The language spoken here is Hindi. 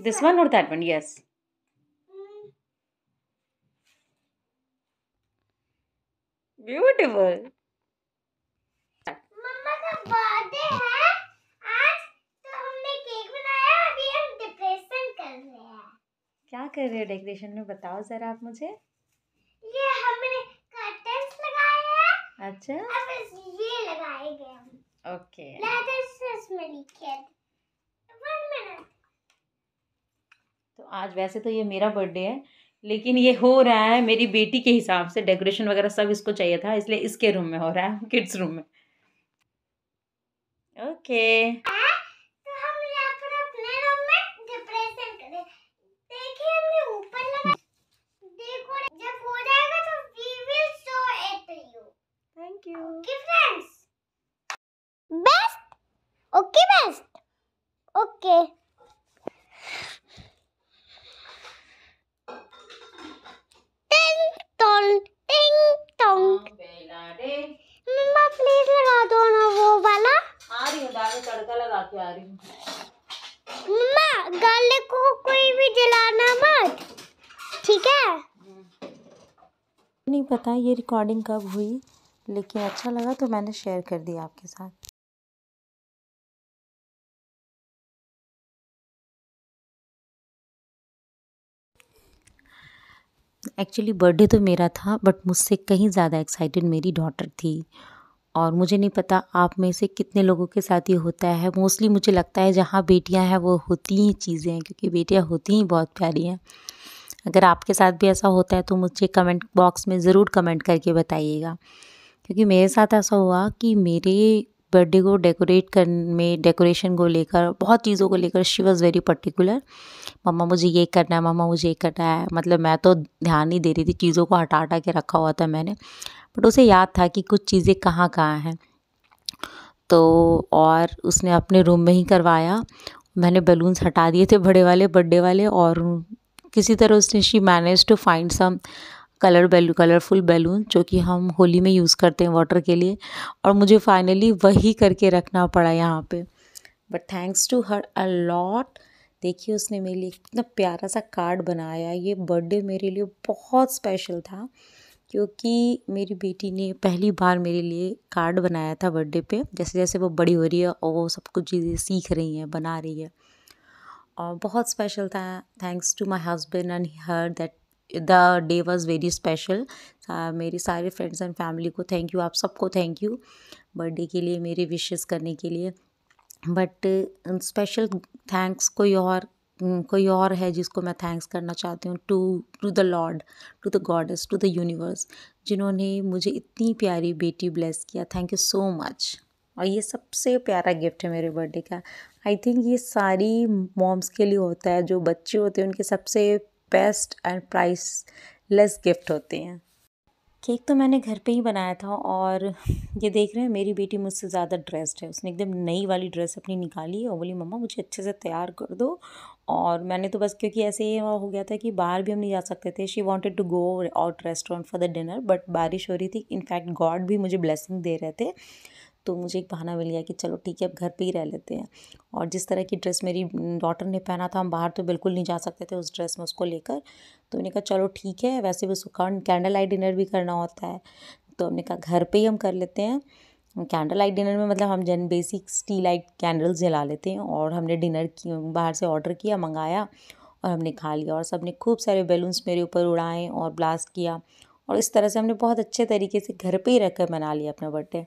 This one or that one? Yes. Beautiful. तो कर रहे हैं क्या कर रहे हो डेकोरेशन में बताओ सर आप मुझे ये हमने लगाए अच्छा अब ये लगाएंगे हम ओके लेटर्स इसमें लिखे हैं आज वैसे तो ये मेरा बर्थडे है लेकिन ये हो रहा है मेरी बेटी के हिसाब से डेकोरेशन वगैरह सब इसको चाहिए था इसलिए इसके रूम में हो रहा है किड्स रूम में ओके तो तो okay. के आ रही हूँ मम्मा को कोई भी जलाना मत ठीक है नहीं पता ये रिकॉर्डिंग कब हुई लेकिन अच्छा लगा तो मैंने शेयर कर दिया आपके साथ एक्चुअली बर्थडे तो मेरा था बट मुझसे कहीं ज़्यादा एक्साइटेड मेरी डॉटर थी और मुझे नहीं पता आप में से कितने लोगों के साथ ये होता है मोस्टली मुझे लगता है जहाँ बेटियाँ हैं वो होती ही चीज़ें हैं क्योंकि बेटियाँ होती ही बहुत प्यारी हैं अगर आपके साथ भी ऐसा होता है तो मुझे कमेंट बॉक्स में ज़रूर कमेंट करके बताइएगा क्योंकि मेरे साथ ऐसा हुआ कि मेरे बर्थडे को डेकोरेट कर में डेकोरेशन को लेकर बहुत चीज़ों को लेकर शी वॉज़ वेरी पर्टिकुलर मम्मा मुझे ये करना है मम्मा मुझे ये करना है मतलब मैं तो ध्यान ही दे रही थी चीज़ों को हटा हटा के रखा हुआ था मैंने बट उसे याद था कि कुछ चीज़ें कहाँ कहाँ हैं तो और उसने अपने रूम में ही करवाया मैंने बलून्स हटा दिए थे बड़े वाले बर्थडे वाले और किसी तरह उसने she manage to find some colour balloon colourful balloon जो कि हम होली में यूज़ करते हैं वाटर के लिए और मुझे फाइनली वही करके रखना पड़ा यहाँ पे but thanks to her a lot देखिए उसने मेरे लिए इतना प्यारा सा कार्ड बनाया ये बर्थडे मेरे लिए बहुत स्पेशल था क्योंकि मेरी बेटी ने पहली बार मेरे लिए कार्ड बनाया था बर्थडे पे जैसे जैसे वो बड़ी हो रही है और वो सब कुछ चीज़ें सीख रही हैं बना रही है और बहुत स्पेशल था thanks to my husband and her that the day was very special मेरी सारे फ्रेंड्स एंड फैमिली को थैंक यू आप सबको थैंक यू बर्थडे के लिए मेरे विशेस करने के लिए बट स्पेशल थैंक्स कोई और mm, कोई और है जिसको मैं थैंक्स करना चाहती हूँ to to the lord to the goddess to the universe जिन्होंने मुझे इतनी प्यारी बेटी ब्लेस किया थैंक यू सो मच और ये सबसे प्यारा गिफ्ट है मेरे बर्थडे का आई थिंक ये सारी मॉम्स के लिए होता है जो बच्चे होते हैं उनके सबसे best and priceless gift होते हैं केक तो मैंने घर पे ही बनाया था और ये देख रहे हैं मेरी बेटी मुझसे ज़्यादा ड्रेस्ड है उसने एकदम नई वाली ड्रेस अपनी निकाली और बोली मम्मा मुझे अच्छे से तैयार कर दो और मैंने तो बस क्योंकि ऐसे ही हो गया था कि बाहर भी हम नहीं जा सकते थे she wanted to go out restaurant for the dinner but बारिश हो रही थी इनफैक्ट गॉड भी मुझे ब्लेसिंग दे रहे थे तो मुझे एक बहाना मिल गया कि चलो ठीक है अब घर पे ही रह लेते हैं और जिस तरह की ड्रेस मेरी डॉटर ने पहना था हम बाहर तो बिल्कुल नहीं जा सकते थे उस ड्रेस में उसको लेकर तो मैंने कहा चलो ठीक है वैसे भी उसको कैंडल लाइट डिनर भी करना होता है तो हमने कहा घर पर ही हम कर लेते हैं कैंडल लाइट डिनर में मतलब हम जन बेसिक स्टी लाइट कैंडल्स जला लेते हैं और हमने डिनर की बाहर से ऑर्डर किया मंगाया और हमने खा लिया और सबने खूब सारे बैलून्स मेरे ऊपर उड़ाए और ब्लास्ट किया और इस तरह से हमने बहुत अच्छे तरीके से घर पे ही रहकर कर मना लिया अपना बर्थडे